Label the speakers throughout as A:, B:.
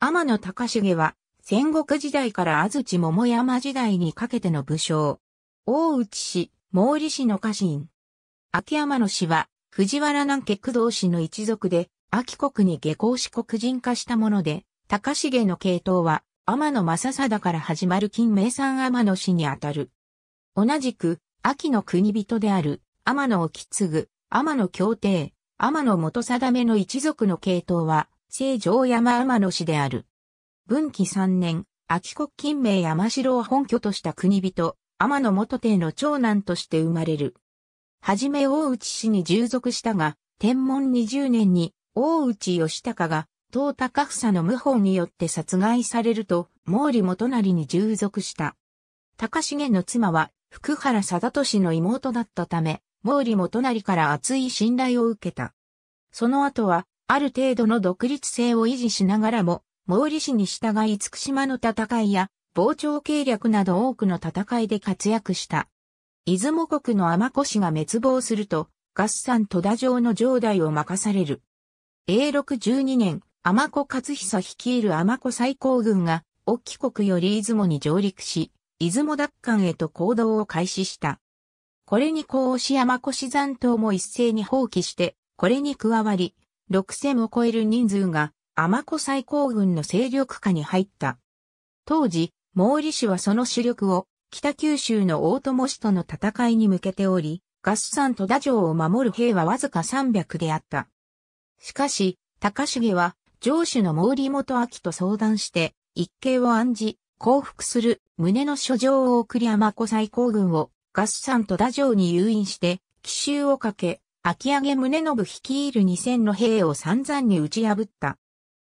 A: 天野隆重は、戦国時代から安土桃山時代にかけての武将。大内氏、毛利氏の家臣。秋山の氏は、藤原南家工藤氏の一族で、秋国に下校し国人化したもので、隆重の系統は、天野正貞から始まる金名産天野氏にあたる。同じく、秋の国人である、天野を継ぐ、天野協定、天野元定めの一族の系統は、西城山天野氏である。文紀三年、秋国金名山城を本拠とした国人、天野元帝の長男として生まれる。はじめ大内氏に従属したが、天文二十年に大内義高が、東高房の謀反によって殺害されると、毛利元成に従属した。高重の妻は、福原貞俊の妹だったため、毛利元成から厚い信頼を受けた。その後は、ある程度の独立性を維持しながらも、毛利氏に従い厳島の戦いや、傍聴計略など多くの戦いで活躍した。出雲国の天子氏が滅亡すると、合算戸田城の城代を任される。永禄12年、天子勝久率いる天子最高軍が、沖国より出雲に上陸し、出雲奪還へと行動を開始した。これに呼応し天子氏残党も一斉に放棄して、これに加わり、6000を超える人数が、天子最高軍の勢力下に入った。当時、毛利氏はその主力を、北九州の大友氏との戦いに向けており、合算戸田城を守る兵はわずか300であった。しかし、高重は、城主の毛利元明と相談して、一計を案じ、降伏する胸の書状を送り天子最高軍を合算戸田城に誘引して、奇襲をかけ、秋上宗信率いる2000の兵を散々に打ち破った。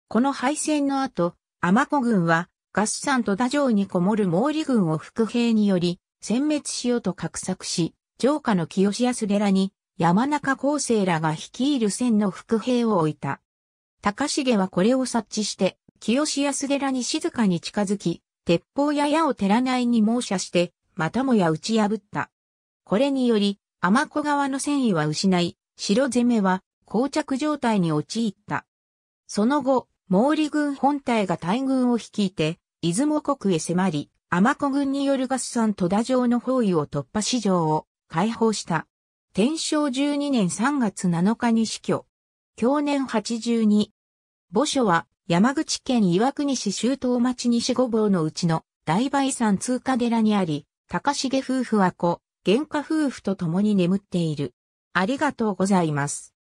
A: この敗戦の後、天子軍は、合算と太城にこもる毛利軍を副兵により、殲滅しようと画策し、城下の清安寺に、山中厚生らが率いる千の副兵を置いた。高重はこれを察知して、清安寺に静かに近づき、鉄砲や矢を照らないに猛射して、またもや打ち破った。これにより、天子川の戦意は失い、城攻めは膠着状態に陥った。その後、毛利軍本体が大軍を率いて、出雲国へ迫り、天子軍による合算戸田城の包囲を突破市場を解放した。天正12年3月7日に死去。去年82。墓所は山口県岩国市周東町西五房のうちの大梅山通過寺にあり、高重夫婦は子、原価夫婦と共に眠っている。ありがとうございます。